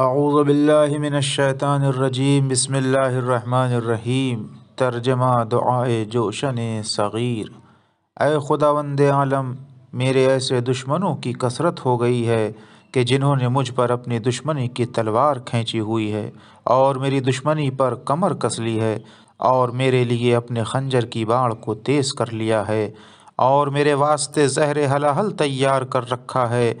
अज़बिल्लिमिनशैतानरजीम बसमीम तर्जमा दुआए जोशन सग़ीर ए खुदावंद आलम मेरे ऐसे दुश्मनों की कसरत हो गई है कि जिन्होंने मुझ पर अपनी दुश्मनी की तलवार खींची हुई है और मेरी दुश्मनी पर कमर कस ली है और मेरे लिए अपने खंजर की बाढ़ को तेज़ कर लिया है और मेरे वास्ते जहर हलाहल तैयार कर रखा है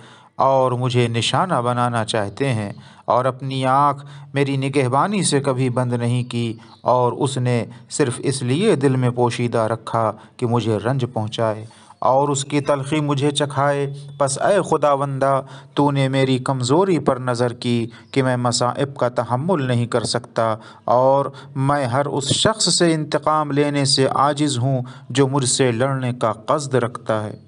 और मुझे निशाना बनाना चाहते हैं और अपनी आँख मेरी निगहबानी से कभी बंद नहीं की और उसने सिर्फ इसलिए दिल में पोशीदा रखा कि मुझे रंज पहुँचाए और उसकी तलखी मुझे चखाए बस ए खुदावंदा तूने मेरी कमज़ोरी पर नज़र की कि मैं मसाइब का तहमुल नहीं कर सकता और मैं हर उस शख्स से इंतकाम लेने से आजिज़ हूँ जो मुझसे लड़ने का कस्द रखता है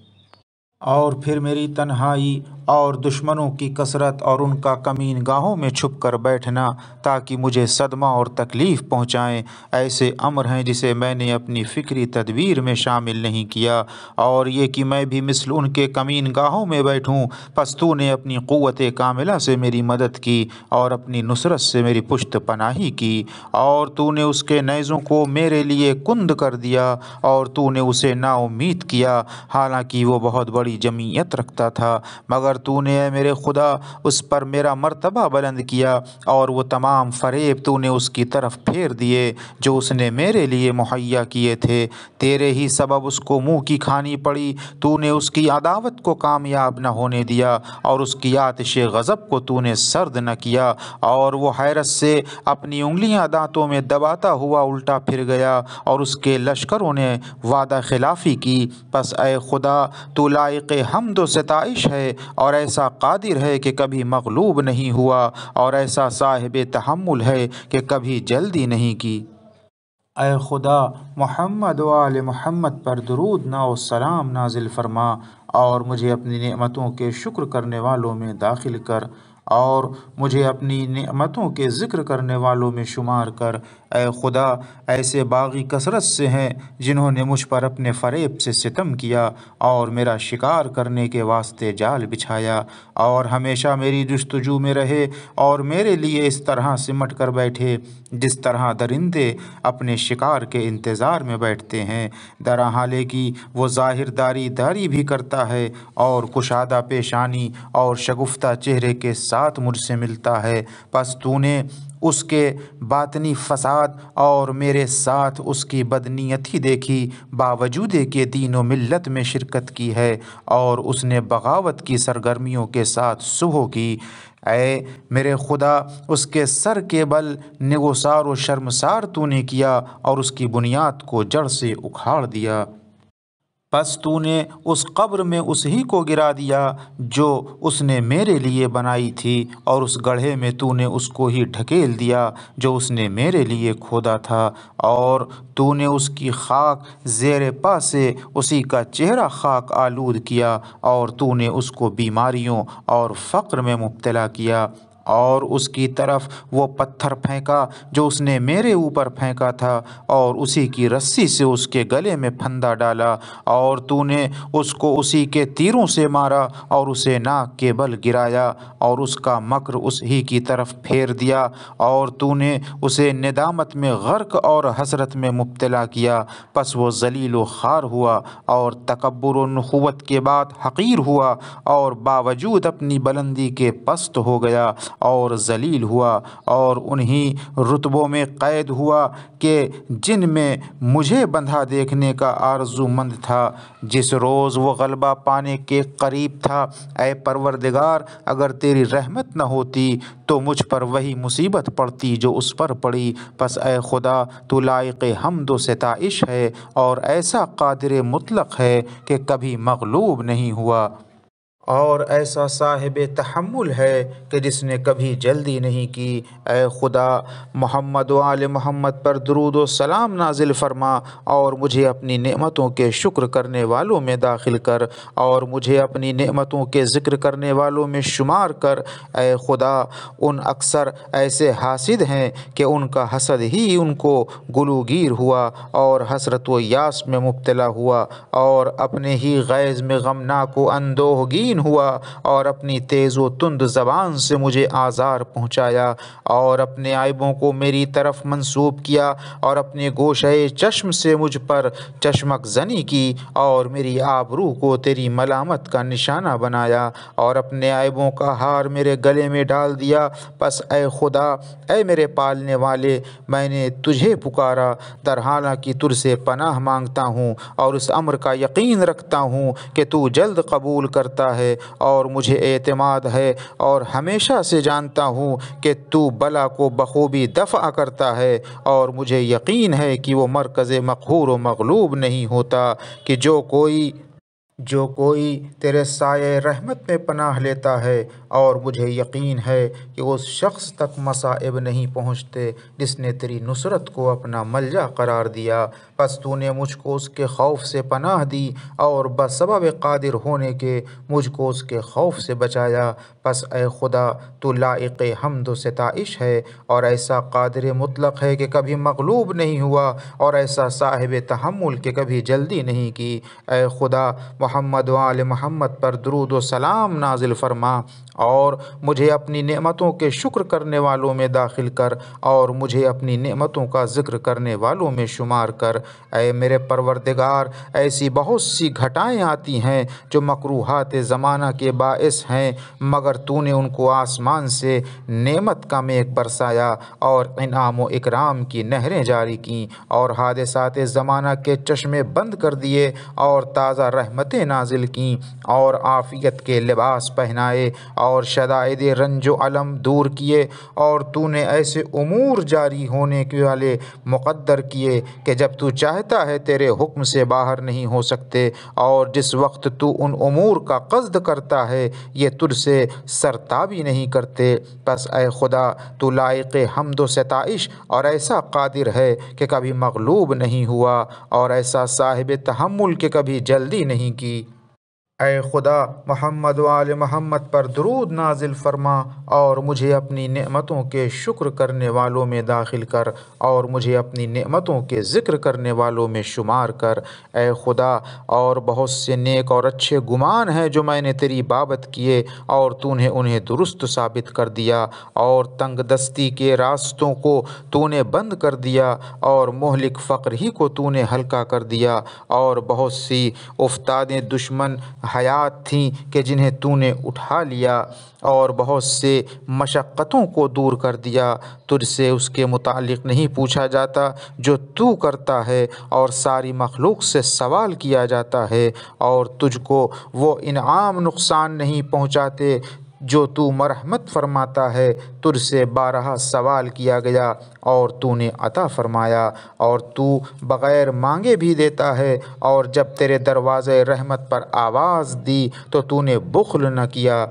और फिर मेरी तन्हाई और दुश्मनों की कसरत और उनका कमीन गाहों में छुप कर बैठना ताकि मुझे सदमा और तकलीफ़ पहुँचाएँ ऐसे अमर हैं जिसे मैंने अपनी फ़िक्री तदबीर में शामिल नहीं किया और ये कि मैं भी मिसल उनके कमीन गाहों में बैठूँ पस्तू ने अपनी क़वत कामिला से मेरी मदद की और अपनी नुसरत से मेरी पुश्त पनाही की और ने उसके नैज़ों को मेरे लिए कुंद कर दिया और ने उसे नाउमीद किया हालाँकि वो बहुत बड़ी जमीयत रखता था मगर मगर तूने मेरे खुदा उस पर मेरा मर्तबा बुलंद किया और वो तमाम फरेब तूने उसकी तरफ फेर दिए जो उसने मेरे लिए मुहैया किए थे तेरे ही सबब उसको मुँह की खानी पड़ी तूने उसकी अदावत को कामयाब न होने दिया और उसकी आतिश गज़ब को तूने सर्द न किया और वह हैरत से अपनी उंगलियाँ दांतों में दबाता हुआ उल्टा फिर गया और उसके लश्करों ने वादा खिलाफ़ी की बस ए खुदा तो लायक हमदो सताइश है और ऐसा कादिर है कि कभी मगलूब नहीं हुआ और ऐसा साहिब तहमुल है कि कभी जल्दी नहीं की अय खुदा मोहम्मद वाल मोहम्मद पर दरूद ना सलाम नाजिल फरमा और मुझे अपनी नेमतों के शुक्र करने वालों में दाखिल कर और मुझे अपनी नेमतों के ज़िक्र करने वालों में शुमार कर ए खुदा ऐसे बागी कसरत से हैं जिन्होंने मुझ पर अपने फ़रेब से सितम किया और मेरा शिकार करने के वास्ते जाल बिछाया और हमेशा मेरी जस्तजू में रहे और मेरे लिए इस तरह सिमट कर बैठे जिस तरह दरिंदे अपने शिकार के इंतज़ार में बैठते हैं दरा हाले की वो ज़ाहिरदारी दारी भी करता है और कुशादा पेशानी और शगुफ्ता चेहरे के साथ साथ मुझसे मिलता है बस तूने उसके बातनी फसाद और मेरे साथ उसकी बदनीयती देखी बावजूद के दीन मिलत में शिरकत की है और उसने बगावत की सरगर्मियों के साथ सुबह की अय मेरे खुदा उसके सर के बल निगोसार व शर्मसार तूने किया और उसकी बुनियाद को जड़ से उखाड़ दिया बस तूने उस कब्र में उसी को गिरा दिया जो उसने मेरे लिए बनाई थी और उस गढ़े में तूने उसको ही ढकेल दिया जो उसने मेरे लिए खोदा था और तूने उसकी खाक जेर पा से उसी का चेहरा खाक आलूद किया और तूने उसको बीमारियों और फ़क्र में मुबतला किया और उसकी तरफ वो पत्थर फेंका जो उसने मेरे ऊपर फेंका था और उसी की रस्सी से उसके गले में फंदा डाला और तूने उसको उसी के तीरों से मारा और उसे नाक के बल गिराया और उसका मकर उस ही की तरफ फेर दिया और तूने उसे निदामत में गर्क और हसरत में मुबतला किया बस वो जलील खार हुआ और तकबर नखुवत के बाद हकीर हुआ और बावजूद अपनी बुलंदी के पस्त हो गया और जलील हुआ और उन्हीं रुतबों में कैद हुआ कि जिन में मुझे बंधा देखने का आरजूमंद था जिस रोज़ वो गलबा पाने के करीब था ए परवरदिगार अगर तेरी रहमत न होती तो मुझ पर वही मुसीबत पड़ती जो उस पर पड़ी बस ए खुदा तो लायक दो सताइश है और ऐसा कादिर मुतलक है कि कभी मगलूब नहीं हुआ और ऐसा साहिब तहमुल है कि जिसने कभी जल्दी नहीं की अः खुदा मोहम्मद आल मोहम्मद पर दरूद सलाम नाजिल फरमा और मुझे अपनी नेमतों के शुक्र करने वालों में दाखिल कर और मुझे अपनी नेमतों के ज़िक्र करने वालों में शुमार कर ए खुदा उन अक्सर ऐसे हासिद हैं कि उनका हसद ही उनको गुलूगीर हुआ और हसरत व यास में मुबतला हुआ और अपने ही गैज़ में गमनाक अंदोहगीर गमगीन हुआ और अपनी तेज़ व तुंद ज़बान से मुझे आज़ार पहुँचाया और अपने आयबों को मेरी तरफ मंसूब किया और अपने गोशे चश्म से मुझ पर चश्मक जनी की और मेरी आबरू को तेरी मलामत का निशाना बनाया और अपने आयबों का हार मेरे गले में डाल दिया बस ए खुदा ए मेरे पालने वाले मैंने तुझे पुकारा दरहाना की तुर से पनाह मांगता हूँ और उस अमर का यकीन रखता हूँ कि तू जल्द कबूल करता है है और मुझे एतमाद है और हमेशा से जानता हूँ कि तू बला को बखूबी दफ़ा करता है और मुझे यकीन है कि वो मरकज़ मकहूर व मगलूब नहीं होता कि जो कोई जो कोई तेरे साय रहमत में पनाह लेता है और मुझे यकीन है कि उस शख्स तक मसाइब नहीं पहुँचते जिसने तेरी नुसरत को अपना मलजा करार दिया बस तूने मुझको उसके खौफ से पनाह दी और बसब कादिर होने के मुझको उसके खौफ से बचाया बस ए खुदा तो लाइक दो सताइश है और ऐसा कादर मुतलक है कि कभी मकलूब नहीं हुआ और ऐसा साहिब तहमुल के कभी जल्दी नहीं की ए खुदा मोहम्मद वाल मोहम्मद पर दरूद सलाम नाजिल फरमा और मुझे अपनी नेमतों के शुक्र करने वालों में दाखिल कर और मुझे अपनी नेमतों का ज़िक्र करने वालों में शुमार कर ए मेरे परवरदिगार ऐसी बहुत सी घटाएँ आती हैं जो मकरूहत ज़माना के बायस हैं मगर पर तूने उनको आसमान से नेमत का मेघ बरसाया और इनाम व इकराम की नहरें जारी कीं और हादसात ज़माना के चश्मे बंद कर दिए और ताज़ा रहमतें नाजिल कं और आफ़ियत के लिबास पहनाए और शदायद रंज अलम दूर किए और तूने ऐसे अमूर जारी होने के वाले मुकद्दर किए कि जब तू चाहता है तेरे हुक्म से बाहर नहीं हो सकते और जिस वक्त तू उन अमूर का कस्द करता है ये तुझसे सरताबी नहीं करते बस ए खुदा तो लायक हमदो सताइश और ऐसा कादिर है कि कभी मगलूब नहीं हुआ और ऐसा साहिब तहमुल के कभी जल्दी नहीं की ए खुदा महम्मद वाल महमद पर दरूद नाजिल फरमा और मुझे अपनी नमतों के शुक्र करने वालों में दाखिल कर और मुझे अपनी नमतों के ज़िक्र करने वालों में शुमार कर ए खुदा और बहुत से नेक और अच्छे गुमान हैं जो मैंने तेरी बाबत किए और तूने उन्हें दुरुस्त साबित कर दिया और तंग दस्ती के रास्तों को तूने बंद कर दिया और मोहलिक फ़क्र ही को तूने हल्का कर दिया और बहुत सी उफ्ताद दुश्मन हयात थीं कि जिन्हें तूने उठा लिया और बहुत से मशक्क़तों को दूर कर दिया तुझसे उसके मुतालिक नहीं पूछा जाता जो तू करता है और सारी मखलूक से सवाल किया जाता है और तुझको वो इनाम नुकसान नहीं पहुँचाते जो तू मरहमत फरमाता है तुझसे बारह सवाल किया गया और तूने अता फरमाया और तू बग़ैर मांगे भी देता है और जब तेरे दरवाज़े रहमत पर आवाज़ दी तो तूने बुखल न किया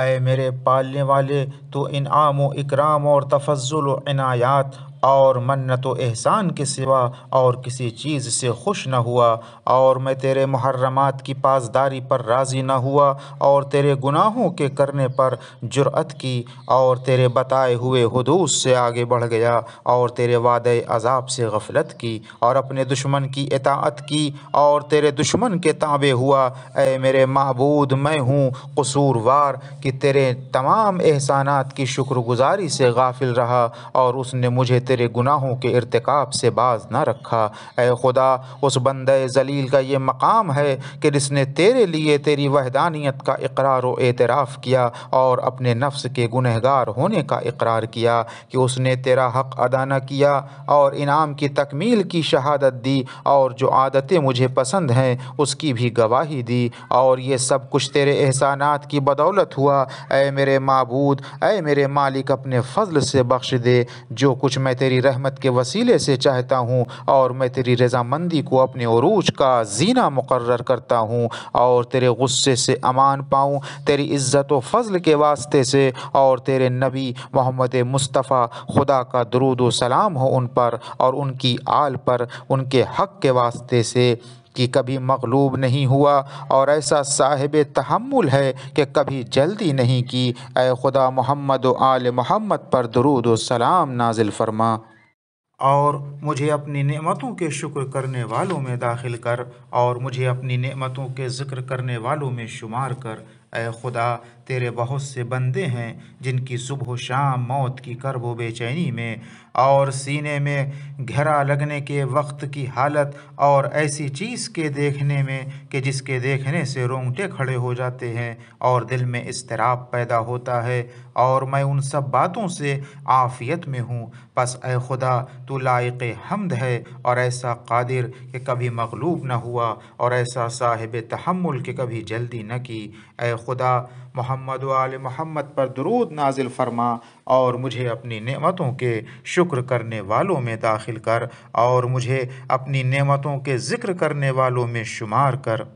अय मेरे पालने वाले तो इनाम व इकराम और तफजुल इनायात और मन्नत तो एहसान के सिवा और किसी चीज़ से खुश न हुआ और मैं तेरे मुहर्रमात की पासदारी पर राज़ी न हुआ और तेरे गुनाहों के करने पर जुरअत की और तेरे बताए हुए हदूस से आगे बढ़ गया और तेरे वादे अजाब से गफलत की और अपने दुश्मन की इताअत की और तेरे दुश्मन के ताबे हुआ ए मेरे महबूद मैं हूँ कसूरवार कि तेरे तमाम एहसानात की शुक्रगुजारी से गाफिल रहा और उसने मुझे तेरे तेरे गुनाहों के इरतकब से बाज ना रखा ए खुदा उस बंद जलील का ये मकाम है कि जिसने तेरे लिए तेरी वहदानियत का इकरार एतराफ़ किया और अपने नफ्स के गुनहगार होने का इकरार किया कि उसने तेरा हक अदा न किया और इनाम की तकमील की शहादत दी और जो आदतें मुझे पसंद हैं उसकी भी गवाही दी और ये सब कुछ तेरे एहसानात की बदौलत हुआ ए मेरे मबूद ए मेरे मालिक अपने फ़जल से बख्श दे जो कुछ मैं तेरी रहमत के वसीले से चाहता हूँ और मैं तेरी रजामंदी को अपने अरूज का जीना मुकर करता हूँ और तेरे गुस्से से अमान पाऊँ तेरी इज़्ज़त व फजल के वास्ते से और तेरे नबी मोहम्मद मुस्तफ़ा खुदा का दरूद सलाम हो उन पर और उनकी आल पर उनके हक़ के वास्ते से कि कभी मकलूब नहीं हुआ और ऐसा साहिब तहमुल है कि कभी जल्दी नहीं की अय खुदा मोहम्मद आल मोहम्मद पर दरूद सलाम नाजिल फरमा और मुझे अपनी नेमतों के शुक्र करने वालों में दाखिल कर और मुझे अपनी नेमतों के ज़िक्र करने वालों में शुमार कर अय खुदा तेरे बहुत से बंदे हैं जिनकी सुबह शाम मौत की करबो बेचैनी में और सीने में घेरा लगने के वक्त की हालत और ऐसी चीज़ के देखने में कि जिसके देखने से रोंगटे खड़े हो जाते हैं और दिल में इसतराब पैदा होता है और मैं उन सब बातों से आफ़ियत में हूँ बस ए खुदा तो लायक हमद है और ऐसा कादिर कि कभी मगलूब न हुआ और ऐसा साहिब तहमुल के कभी जल्दी न की ए खुदा मोहम्मद आल मोहम्मद पर दरूद नाजिल फरमा और मुझे अपनी नेमतों के शुक्र करने वालों में दाखिल कर और मुझे अपनी नेमतों के ज़िक्र करने वालों में शुमार कर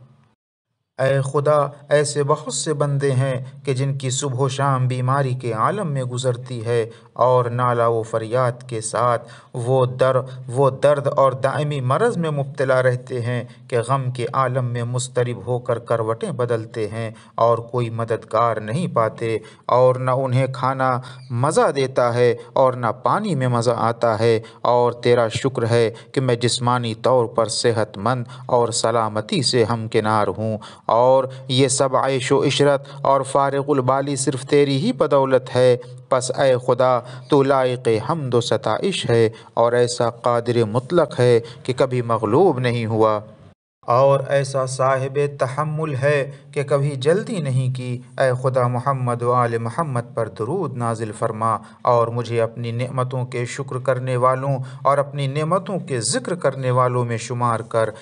ए खुदा ऐसे बहुत से बंदे हैं कि जिनकी सुबह शाम बीमारी के आलम में गुजरती है और नाला व फरियाद के साथ वो दर वो दर्द और दायमी मरज़ में मुबतला रहते हैं कि गम के आलम में मुस्तरब होकर करवटें बदलते हैं और कोई मददगार नहीं पाते और न उन्हें खाना मज़ा देता है और न पानी में मज़ा आता है और तेरा शुक्र है कि मैं जिस्मानी तौर पर सेहतमंद और सलामती से हमकिनार हूँ और ये सब आयश इशरत और फ़ारगुलबाली सिर्फ़ तेरी ही बदौलत है पस ए खुदा तो लायक हम दो सताइश है और ऐसा कादिर मुतलक है कि कभी मगलूब नहीं हुआ और ऐसा साहिब तहमुल है कि कभी जल्दी नहीं की ए खुदा मोहम्मद वाल मोहम्मद पर दरूद नाजिल फरमा और मुझे अपनी नेमतों के शुक्र करने वालों और अपनी नेमतों के ज़िक्र करने वालों में शुमार कर